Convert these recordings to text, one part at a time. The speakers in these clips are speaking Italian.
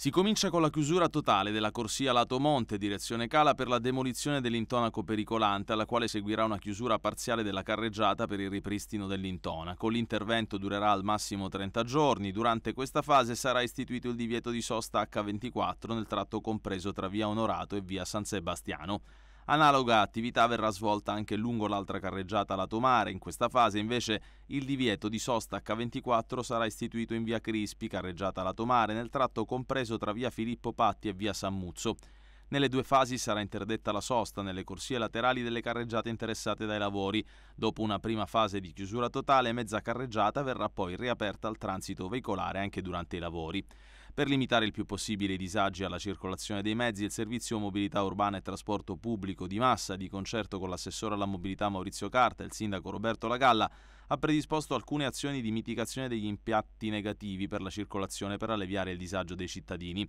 Si comincia con la chiusura totale della corsia lato monte direzione Cala per la demolizione dell'intonaco pericolante, alla quale seguirà una chiusura parziale della carreggiata per il ripristino dell'intonaco. L'intervento durerà al massimo 30 giorni. Durante questa fase sarà istituito il divieto di sosta H24 nel tratto compreso tra via Onorato e via San Sebastiano. Analoga attività verrà svolta anche lungo l'altra carreggiata lato mare. In questa fase invece il divieto di sosta H24 sarà istituito in via Crispi, carreggiata lato mare, nel tratto compreso tra via Filippo Patti e via Sammuzzo. Nelle due fasi sarà interdetta la sosta nelle corsie laterali delle carreggiate interessate dai lavori. Dopo una prima fase di chiusura totale, mezza carreggiata verrà poi riaperta al transito veicolare anche durante i lavori per limitare il più possibile i disagi alla circolazione dei mezzi, il servizio mobilità urbana e trasporto pubblico di massa, di concerto con l'assessore alla mobilità Maurizio Carta e il sindaco Roberto Lagalla, ha predisposto alcune azioni di mitigazione degli impatti negativi per la circolazione per alleviare il disagio dei cittadini.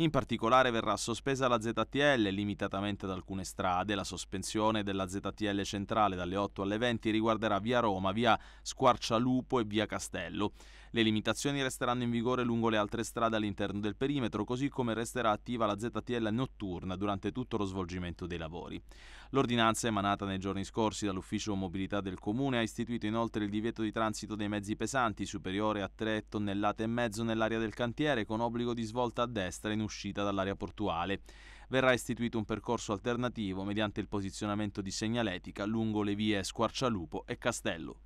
In particolare verrà sospesa la ZTL limitatamente ad alcune strade, la sospensione della ZTL centrale dalle 8 alle 20 riguarderà via Roma, via Squarcialupo e via Castello. Le limitazioni resteranno in vigore lungo le altre strade all'interno del perimetro, così come resterà attiva la ZTL notturna durante tutto lo svolgimento dei lavori. L'ordinanza emanata nei giorni scorsi dall'Ufficio Mobilità del Comune ha istituito inoltre il divieto di transito dei mezzi pesanti superiore a 3 tonnellate e mezzo nell'area del cantiere con obbligo di svolta a destra in uscita uscita dall'area portuale. Verrà istituito un percorso alternativo mediante il posizionamento di segnaletica lungo le vie Squarcialupo e Castello.